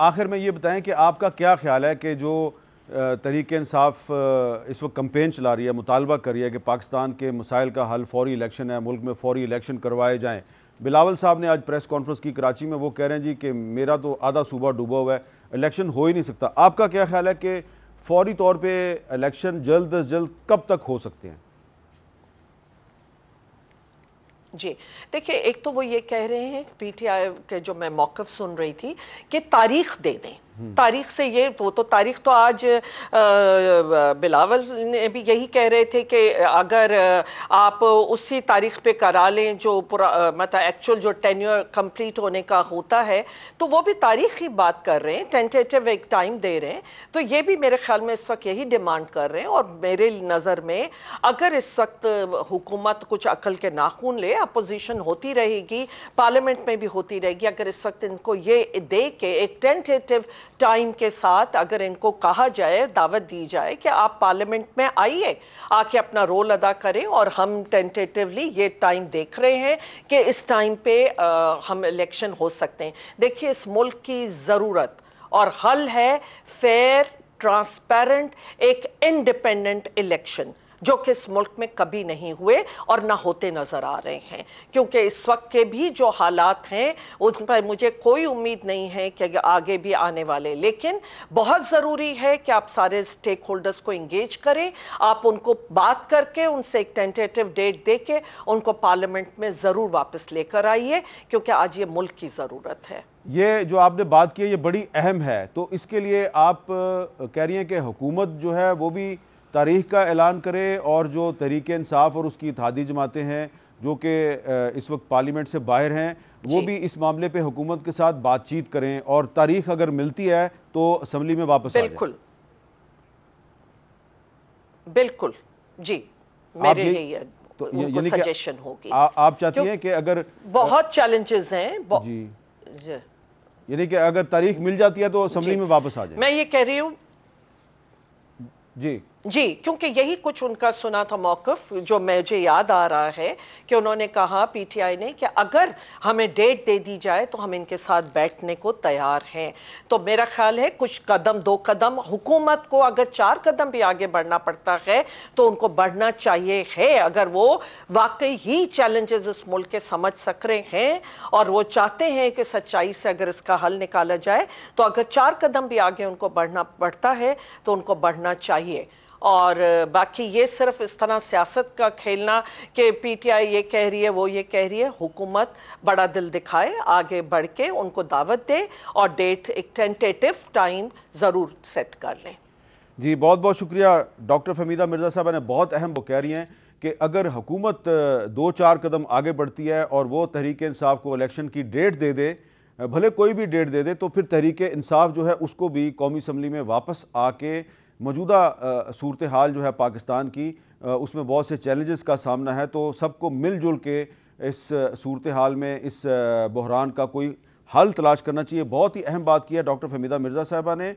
आखिर में ये बताएं कि आपका क्या ख्याल है कि जो तहरीक इंसाफ इस वक्त कंपेन चला रही है मुतालबा कर रही है कि पाकिस्तान के मसाइल का हल फौरी इलेक्शन है मुल्क में फौरी इलेक्शन करवाए जाएँ बिलावल साहब ने आज प्रेस कॉन्फ्रेंस की कराची में वो कह रहे हैं जी कि मेरा तो आधा सूबा डूबा हुआ है इलेक्शन हो ही नहीं सकता आपका क्या ख्याल है कि फौरी तौर पर इलेक्शन जल्द अज जल्द कब तक हो सकते हैं जी देखिए एक तो वो ये कह रहे हैं पीटीआई के जो मैं मौक़ सुन रही थी कि तारीख दे दें तारीख से ये वो तो तारीख तो आज आ, बिलावल ने भी यही कह रहे थे कि अगर आप उसी तारीख पे करा लें जो मतलब एक्चुअल जो टेन्योर कंप्लीट होने का होता है तो वो भी तारीख ही बात कर रहे हैं टेंटेटिव एक टाइम दे रहे हैं तो ये भी मेरे ख्याल में इस वक्त यही डिमांड कर रहे हैं और मेरे नज़र में अगर इस वक्त हुकूमत कुछ अकल के नाखून ले अपोजिशन होती रहेगी पार्लियामेंट में भी होती रहेगी अगर इस वक्त इनको ये दे के एक टेंटेटिव टाइम के साथ अगर इनको कहा जाए दावत दी जाए कि आप पार्लियामेंट में आइए आके अपना रोल अदा करें और हम टेंटेटिवली ये टाइम देख रहे हैं कि इस टाइम पे आ, हम इलेक्शन हो सकते हैं देखिए इस मुल्क की ज़रूरत और हल है फेयर ट्रांसपेरेंट एक इंडिपेंडेंट इलेक्शन जो कि इस मुल्क में कभी नहीं हुए और ना होते नज़र आ रहे हैं क्योंकि इस वक्त के भी जो हालात हैं उस पर मुझे कोई उम्मीद नहीं है कि आगे भी आने वाले लेकिन बहुत ज़रूरी है कि आप सारे स्टेक होल्डर्स को इंगेज करें आप उनको बात करके उनसे एक टेंटेटिव डेट दे के उनको पार्लियामेंट में ज़रूर वापस लेकर आइए क्योंकि आज ये मुल्क की ज़रूरत है ये जो आपने बात की है ये बड़ी अहम है तो इसके लिए आप कह रही हैं कि हुकूमत जो है वो भी तारीख का ऐलान करे और जो तरीके इंसाफ और उसकी इतिहादी जमातें हैं जो कि इस वक्त पार्लियामेंट से बाहर हैं वो भी इस मामले पे हुकूमत के साथ बातचीत करें और तारीख अगर मिलती है तो असम्बली में वापस बिल्कुल बिल्कुल जी मेरे लिए तो उनको सजेशन होगी आप चाहती हैं कि अगर बहुत चैलेंजेस हैं जी यानी कि अगर तारीख मिल जाती है तो असम्बली में वापस आ जाए मैं ये कह रही हूँ जी जी क्योंकि यही कुछ उनका सुना था मौकफ जो मुझे याद आ रहा है कि उन्होंने कहा पीटीआई ने कि अगर हमें डेट दे दी जाए तो हम इनके साथ बैठने को तैयार हैं तो मेरा ख्याल है कुछ कदम दो कदम हुकूमत को अगर चार कदम भी आगे बढ़ना पड़ता है तो उनको बढ़ना चाहिए है अगर वो वाकई ही चैलेंजेस इस मुल्क के समझ सक रहे हैं और वो चाहते हैं कि सच्चाई से अगर इसका हल निकाला जाए तो अगर चार कदम भी आगे उनको बढ़ना पड़ता है तो उनको बढ़ना चाहिए चाहिए और बाकी ये सिर्फ इस तरह सियासत का खेलना कि पीटीआई ये कह रही है वो ये कह रही है हुकूमत बड़ा दिल दिखाए आगे बढ़ के उनको दावत दे और डेट एक टेंटेटिव टाइम ज़रूर सेट कर लें जी बहुत बहुत शुक्रिया डॉक्टर फमीदा मिर्ज़ा साहब ने बहुत अहम वो कह रही हैं कि अगर हुकूमत दो चार कदम आगे बढ़ती है और वो तहरीक इंसाफ को इलेक्शन की डेट दे दे भले कोई भी डेट दे दे तो फिर तहरीक इंसाफ जो है उसको भी कौमी असम्बली में वापस आके मौजूदा सूरत हाल जो है पाकिस्तान की उसमें बहुत से चैलेंजेस का सामना है तो सबको मिलजुल के इस सूरत हाल में इस बहरान का कोई हल तलाश करना चाहिए बहुत ही अहम बात की है डॉक्टर फहमीदा मिर्ज़ा साहबा ने